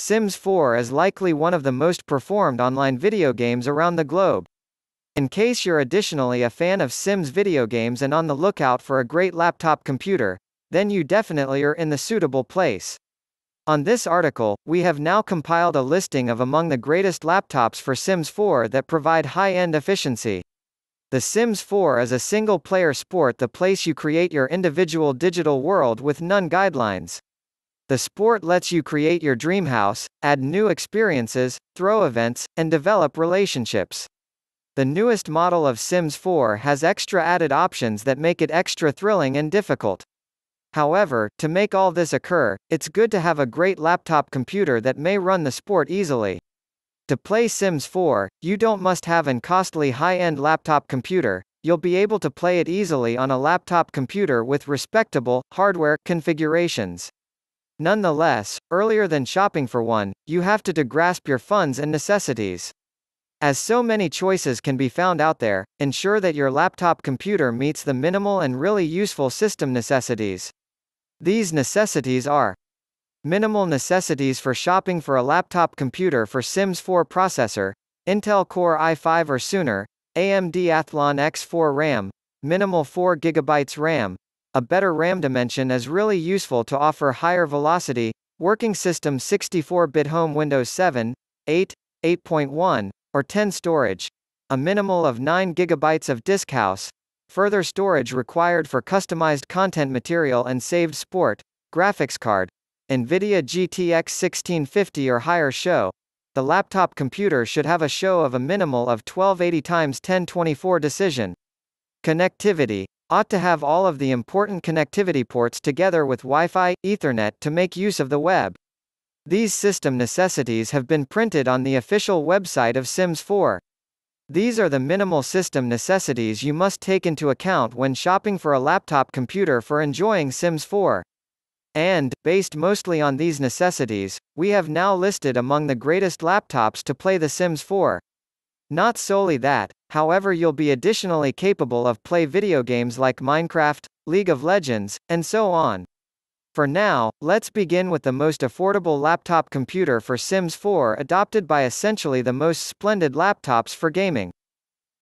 Sims 4 is likely one of the most performed online video games around the globe. In case you're additionally a fan of Sims video games and on the lookout for a great laptop computer, then you definitely are in the suitable place. On this article, we have now compiled a listing of among the greatest laptops for Sims 4 that provide high-end efficiency. The Sims 4 is a single-player sport the place you create your individual digital world with none guidelines. The sport lets you create your dream house, add new experiences, throw events, and develop relationships. The newest model of Sims 4 has extra added options that make it extra thrilling and difficult. However, to make all this occur, it's good to have a great laptop computer that may run the sport easily. To play Sims 4, you don't must have an costly high-end laptop computer, you'll be able to play it easily on a laptop computer with respectable, hardware, configurations. Nonetheless, earlier than shopping for one, you have to, grasp your funds and necessities. As so many choices can be found out there, ensure that your laptop computer meets the minimal and really useful system necessities. These necessities are Minimal necessities for shopping for a laptop computer for Sims 4 processor, Intel Core i5 or sooner, AMD Athlon X4 RAM, minimal 4GB RAM, a better RAM dimension is really useful to offer higher velocity, working system 64-bit home Windows 7, 8, 8.1, or 10 storage, a minimal of 9 GB of disk house, further storage required for customized content material and saved sport, graphics card, NVIDIA GTX 1650 or higher show. The laptop computer should have a show of a minimal of 1280 x 1024 decision. Connectivity ought to have all of the important connectivity ports together with Wi-Fi, Ethernet to make use of the web. These system necessities have been printed on the official website of Sims 4. These are the minimal system necessities you must take into account when shopping for a laptop computer for enjoying Sims 4. And, based mostly on these necessities, we have now listed among the greatest laptops to play The Sims 4. Not solely that, however you'll be additionally capable of play video games like Minecraft, League of Legends, and so on. For now, let's begin with the most affordable laptop computer for Sims 4 adopted by essentially the most splendid laptops for gaming.